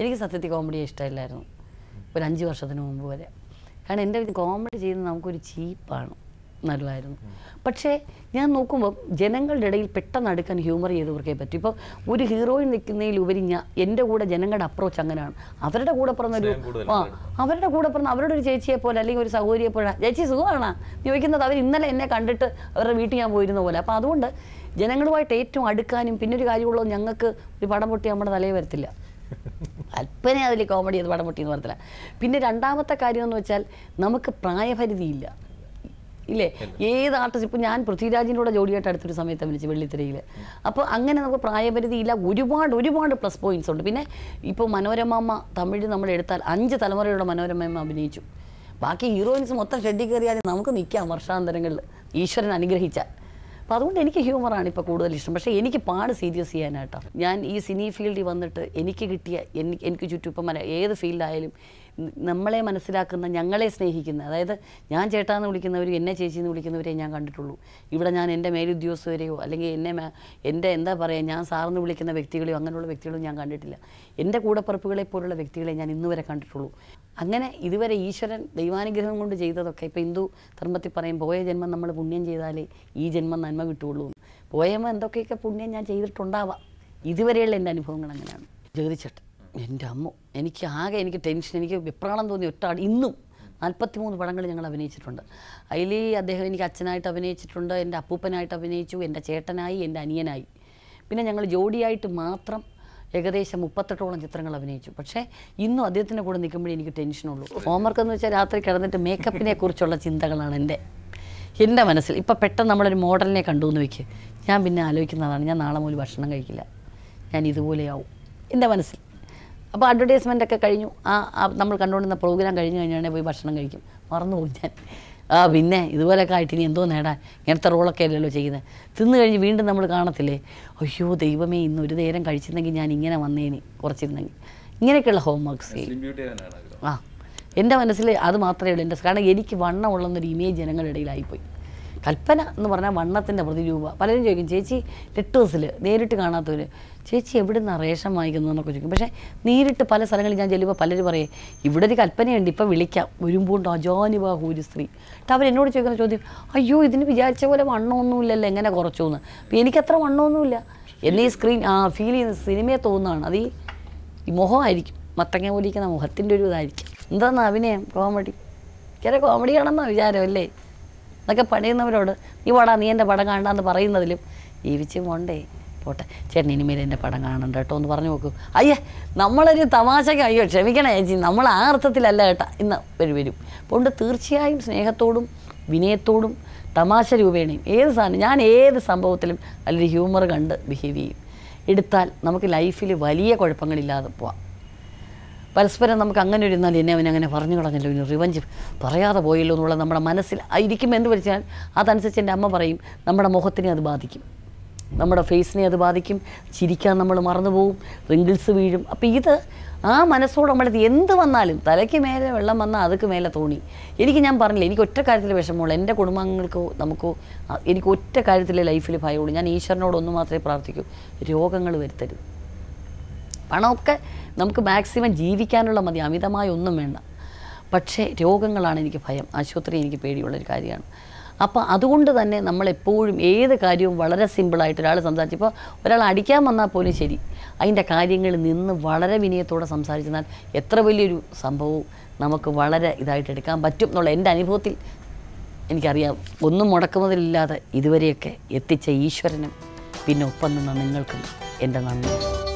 എനിക്ക് സത്യത്തിൽ കോമഡി ഇഷ്ടമില്ലായിരുന്നു ഒരു അഞ്ച് വർഷത്തിന് മുമ്പ് വരെ കാരണം എൻ്റെ കോമഡി ചെയ്യുന്നത് നമുക്കൊരു ചീപ്പാണ് നല്ലതായിരുന്നു പക്ഷേ ഞാൻ നോക്കുമ്പോൾ ജനങ്ങളുടെ ഇടയിൽ പെട്ടെന്ന് അടുക്കാൻ ഹ്യൂമർ ചെയ്തവർക്കേ പറ്റും ഇപ്പോൾ ഒരു ഹീറോയിൻ നിൽക്കുന്നതിലുപരി ഞാൻ എൻ്റെ കൂടെ ജനങ്ങളുടെ അപ്രോച്ച് അങ്ങനെയാണ് അവരുടെ കൂടെ പറഞ്ഞൊരു ആ അവരുടെ കൂടെ പറഞ്ഞ അവരുടെ ഒരു ചേച്ചിയെ പോലെ അല്ലെങ്കിൽ ഒരു സഹോദരിയെ പോലെ ചേച്ചി സുഖമാണ് ചോദിക്കുന്നത് അവർ ഇന്നലെ എന്നെ കണ്ടിട്ട് അവരുടെ വീട്ടിൽ ഞാൻ പോയിരുന്ന പോലെ അപ്പോൾ അതുകൊണ്ട് ജനങ്ങളുമായിട്ട് ഏറ്റവും അടുക്കാനും പിന്നൊരു കാര്യമുള്ളത് ഞങ്ങൾക്ക് ഒരു പടം പൊട്ടി നമ്മുടെ തലയിൽ വരത്തില്ല അല്പനെ അതിൽ കോമഡി ചെയ്ത് പടം പറഞ്ഞില്ല പിന്നെ രണ്ടാമത്തെ കാര്യം എന്ന് വെച്ചാൽ നമുക്ക് പ്രായപരിധിയില്ല ഇല്ലേ ഏത് ആർട്ടിസ്റ്റ് ഇപ്പം ഞാൻ പൃഥ്വിരാജിൻ്റെ കൂടെ ജോഡിയായിട്ട് അടുത്തൊരു സമയത്ത് വിളിച്ച് വെള്ളിത്തിരയിൽ അപ്പോൾ അങ്ങനെ നമുക്ക് പ്രായപരിധി ഇല്ല ഒരുപാട് ഒരുപാട് പ്ലസ് പോയിന്റ്സ് ഉണ്ട് പിന്നെ ഇപ്പോൾ മനോരമമ്മ തമിഴ് നമ്മൾ എടുത്താൽ അഞ്ച് തലമുറയുടെ മനോരമമ്മ അഭിനയിച്ചു ബാക്കി ഹീറോയിൻസ് മൊത്തം ഷെഡി കയറിയാൽ നമുക്ക് നിൽക്കാം വർഷാന്തരങ്ങളിൽ ഈശ്വരൻ അനുഗ്രഹിച്ചാൽ അപ്പം അതുകൊണ്ട് എനിക്ക് ഹ്യൂമറാണ് ഇപ്പോൾ കൂടുതൽ ഇഷ്ടം പക്ഷേ എനിക്ക് പാട് സീരിയസ് ചെയ്യാനായിട്ടാണ് ഞാൻ ഈ സിനി ഫീൽഡിൽ വന്നിട്ട് എനിക്ക് കിട്ടിയ എനിക്ക് ചുറ്റും ഇപ്പം ഏത് ഫീൽഡായാലും നമ്മളെ മനസ്സിലാക്കുന്ന ഞങ്ങളെ സ്നേഹിക്കുന്ന അതായത് ഞാൻ ചേട്ടാന്ന് വിളിക്കുന്നവരും എന്നെ ചേച്ചി എന്ന് വിളിക്കുന്നവരെ ഞാൻ കണ്ടിട്ടുള്ളൂ ഇവിടെ ഞാൻ എൻ്റെ മേലുദ്യോഗസ്ഥരെയോ അല്ലെങ്കിൽ എന്നെ എൻ്റെ എന്താ പറയുക ഞാൻ സാറെന്ന് വിളിക്കുന്ന വ്യക്തികളെയോ അങ്ങനെയുള്ള വ്യക്തികളും ഞാൻ കണ്ടിട്ടില്ല എൻ്റെ കൂടപ്പറപ്പുകളെ പോലുള്ള വ്യക്തികളെ ഞാൻ ഇന്നുവരെ കണ്ടിട്ടുള്ളൂ അങ്ങനെ ഇതുവരെ ഈശ്വരൻ ദൈവാനുഗ്രഹം കൊണ്ട് ചെയ്തതൊക്കെ ഇപ്പോൾ ഹിന്ദു ധർമ്മത്തിൽ പറയും പോയ ജന്മം നമ്മൾ പുണ്യം ചെയ്താലേ ഈ ജന്മം നന്മ കിട്ടുകയുള്ളൂ പോയമ്മ എന്തൊക്കെയൊക്കെ പുണ്യം ഞാൻ ചെയ്തിട്ടുണ്ടാവാം ഇതുവരെയുള്ള എൻ്റെ അനുഭവങ്ങൾ അങ്ങനെയാണ് ജ്യോതിച്ചട്ട് എൻ്റെ അമ്മ എനിക്ക് ആകെ എനിക്ക് ടെൻഷൻ എനിക്ക് വിപ്രാളം തോന്നി ഒറ്റ ഇന്നും മൂന്ന് പടങ്ങൾ ഞങ്ങൾ അഭിനയിച്ചിട്ടുണ്ട് അതിൽ അദ്ദേഹം എനിക്ക് അച്ഛനായിട്ട് അഭിനയിച്ചിട്ടുണ്ട് എൻ്റെ അപ്പൂപ്പനായിട്ട് അഭിനയിച്ചു എൻ്റെ ചേട്ടനായി എൻ്റെ അനിയനായി പിന്നെ ഞങ്ങൾ ജോഡിയായിട്ട് മാത്രം ഏകദേശം മുപ്പത്തെട്ടോളം ചിത്രങ്ങൾ അഭിനയിച്ചു പക്ഷേ ഇന്നും അദ്ദേഹത്തിൻ്റെ കൂടെ നിൽക്കുമ്പോഴേ എനിക്ക് ടെൻഷനുള്ളൂ ഹോംവർക്ക് എന്ന് വെച്ചാൽ രാത്രി കിടന്നിട്ട് മേക്കപ്പിനെ കുറിച്ചുള്ള ചിന്തകളാണ് എൻ്റെ എൻ്റെ മനസ്സിൽ ഇപ്പം പെട്ടെന്ന് നമ്മളൊരു മോഡലിനെ കണ്ടു എന്ന് വെക്ക് ഞാൻ പിന്നെ ആലോചിക്കുന്നതാണ് ഞാൻ നാളെ മുതൽ ഭക്ഷണം കഴിക്കില്ല ഞാൻ ഇതുപോലെയാവും എൻ്റെ മനസ്സിൽ അപ്പോൾ അഡ്വർടൈസ്മെൻ്റ് ഒക്കെ കഴിഞ്ഞു ആ നമ്മൾ കണ്ടുകൊണ്ടിരുന്ന പ്രോഗ്രാം കഴിഞ്ഞു കഴിഞ്ഞാണെങ്കിൽ പോയി ഭക്ഷണം കഴിക്കും മറന്നുപോയി ഞാൻ ആ പിന്നെ ഇതുപോലെയൊക്കെ ആയിട്ട് ഇനി എന്തോ നേടാൻ ഇങ്ങനത്തെ റോളൊക്കെ അല്ലല്ലോ ചെയ്യുന്നത് തിന്നു കഴിഞ്ഞ് വീണ്ടും നമ്മൾ കാണത്തില്ലേ അയ്യോ ദൈവമേ ഇന്ന് ഒരു നേരം കഴിച്ചിരുന്നെങ്കിൽ ഞാൻ ഇങ്ങനെ വന്നേനി കുറച്ചിരുന്നെങ്കിൽ ഇങ്ങനെയൊക്കെയുള്ള ഹോം വർക്ക്സ് ചെയ്യും ആ എൻ്റെ മനസ്സിൽ അത് മാത്രമേ ഉള്ളൂ എൻ്റെ കാരണം എനിക്ക് വണ്ണമുള്ളൊരു ഇമേജ് ജനങ്ങളുടെ ഇടയിലായിപ്പോയി കൽപ്പന എന്ന് പറഞ്ഞാൽ വണ്ണത്തിൻ്റെ പ്രതിരൂപ പലരും ചോദിക്കും ചേച്ചി ലെറ്റേഴ്സിൽ നേരിട്ട് കാണാത്തവർ ചേച്ചി എവിടെ നിന്നാണ് റേഷൻ വാങ്ങിക്കുന്നത് എന്നൊക്കെ ചോദിക്കും പക്ഷേ നേരിട്ട് പല സ്ഥലങ്ങളിൽ ഞാൻ ചെല്ലുമ്പോൾ പലരും പറയും ഇവിടെ ഒരു കൽപ്പനയുണ്ട് ഇപ്പോൾ വിളിക്കാം വരുമ്പോണ്ട് അജാനുബാഹു ഒരു സ്ത്രീ എന്നിട്ട് അവരെന്നോട് ചോദിക്കുന്ന ചോദ്യം അയ്യോ ഇതിന് വിചാരിച്ച പോലെ വണ്ണമൊന്നുമില്ലല്ലോ എങ്ങനെ കുറച്ചു എന്ന് അപ്പോൾ എനിക്കത്ര വണ്ണമൊന്നുമില്ല എന്നെ ഈ സ്ക്രീൻ ആ ഫീൽ ചെയ്യുന്ന സിനിമയെ തോന്നുന്നതാണ് അത് ഈ മുഖമായിരിക്കും മത്തങ്ങ പോലിരിക്കുന്ന മുഖത്തിൻ്റെ ഒരു ഇതായിരിക്കും എന്താണെന്ന് അഭിനയം കോമഡി ചില കോമഡിയാണെന്നാണ് വിചാരം അല്ലേ എന്നൊക്കെ പണിയുന്നവരോട് നീ വാടാ നീ എൻ്റെ പടം കാണണ്ടെന്ന് പറയുന്നതിലും ജീവിച്ച് പോണ്ടേ പോട്ടെ ചേട്ടൻ ഇനിമേൽ എൻ്റെ പടം കാണണ്ട കേട്ടോ എന്ന് പറഞ്ഞു നോക്കൂ അയ്യേ നമ്മളൊരു തമാശയ്ക്ക് അയ്യോ ക്ഷമിക്കണേ ചേച്ചി നമ്മൾ ആ അർത്ഥത്തിലല്ല കേട്ടാ ഇന്ന് വരും വരും അതുകൊണ്ട് തീർച്ചയായും സ്നേഹത്തോടും വിനയത്തോടും തമാശ രൂപേണയും ഏത് സാധനം ഞാൻ ഏത് സംഭവത്തിലും അതിലൊരു ഹ്യൂമർ കണ്ട് ബിഹേവ് ചെയ്യും എടുത്താൽ നമുക്ക് ലൈഫിൽ വലിയ കുഴപ്പങ്ങളില്ലാതെ പോവാം പരസ്പരം നമുക്ക് അങ്ങനെ ഒരു എന്നാൽ എന്നെ അവൻ അങ്ങനെ പറഞ്ഞു കളഞ്ഞല്ലോ ഇനി റിവഞ്ച് പറയാതെ പോയല്ലോ എന്നുള്ള നമ്മുടെ മനസ്സിൽ ഇരിക്കും എന്ന് വെച്ചാൽ അതനുസരിച്ച് എൻ്റെ അമ്മ പറയും നമ്മുടെ മുഖത്തിനെ അത് ബാധിക്കും നമ്മുടെ ഫേസിനെ അത് ബാധിക്കും ചിരിക്കാൻ നമ്മൾ മറന്നു പോകും റിങ്കിൾസ് വീഴും അപ്പോൾ ഇത് ആ മനസ്സോട് നമ്മളത് എന്ത് വന്നാലും തലയ്ക്ക് മേലെ വെള്ളം വന്നാൽ അതൊക്കെ മേലെ തോണി എനിക്ക് ഞാൻ പറഞ്ഞില്ല എനിക്ക് ഒറ്റ കാര്യത്തിൽ വിഷമമുള്ളൂ എൻ്റെ കുടുംബങ്ങൾക്കോ നമുക്കോ എനിക്ക് ഒറ്റ കാര്യത്തിലെ ലൈഫിൽ ഭയമുള്ളൂ ഞാൻ ഈശ്വരനോട് ഒന്ന് മാത്രമേ പ്രാർത്ഥിക്കൂ രോഗങ്ങൾ വരുത്തരുത് പണമൊക്കെ നമുക്ക് മാക്സിമം ജീവിക്കാനുള്ള മതി അമിതമായ ഒന്നും വേണ്ട പക്ഷേ രോഗങ്ങളാണ് എനിക്ക് ഭയം ആശുപത്രി എനിക്ക് പേടിയുള്ളൊരു കാര്യമാണ് അപ്പോൾ അതുകൊണ്ട് തന്നെ നമ്മളെപ്പോഴും ഏത് കാര്യവും വളരെ സിമ്പിളായിട്ട് ഒരാൾ സംസാരിച്ചപ്പോൾ ഒരാൾ അടിക്കാൻ വന്നാൽ പോലും ശരി അതിൻ്റെ കാര്യങ്ങൾ നിന്ന് വളരെ വിനയത്തോടെ സംസാരിച്ചെന്നാൽ എത്ര വലിയൊരു സംഭവവും നമുക്ക് വളരെ ഇതായിട്ട് എടുക്കാൻ പറ്റും എന്നുള്ള എൻ്റെ അനുഭവത്തിൽ എനിക്കറിയാം ഒന്നും മുടക്കുന്നതിലില്ലാതെ ഇതുവരെയൊക്കെ എത്തിച്ച ഈശ്വരനും പിന്നെ ഒപ്പം നിന്ന നിങ്ങൾക്കും എൻ്റെ നന്ദി